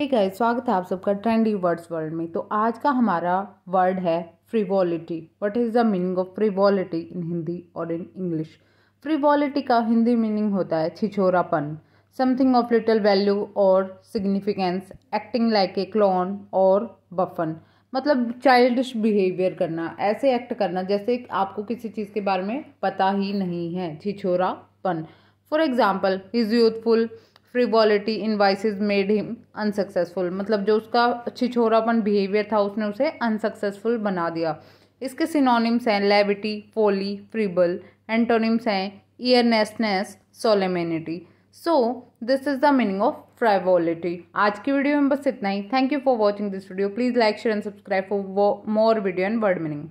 ठीक है स्वागत है आप सबका ट्रेंडी वर्ड्स वर्ल्ड में तो आज का हमारा वर्ड है frivolity what is the meaning of frivolity in Hindi और इन इंग्लिश फ्रीवॉलिटी का हिंदी मीनिंग होता है छिछोरापन समथिंग ऑफ लिटल वैल्यू और significance acting like a clown और बफन मतलब चाइल्डिश बिहेवियर करना ऐसे एक्ट करना जैसे आपको किसी चीज़ के बारे में पता ही नहीं है छिछोरापन for example is youthful frivolity in vices made him unsuccessful मतलब जो उसका छिछोरापन बिहेवियर था उसने उसे अनसक्सेसफुल बना दिया इसके सिनोनिम्स हैं लेविटी फोली फ्रीबल एंटोनिम्स हैं earnestness solemnity so this is the meaning of frivolity आज की वीडियो में बस इतना ही thank you for watching this video please like share and subscribe for more video and word meaning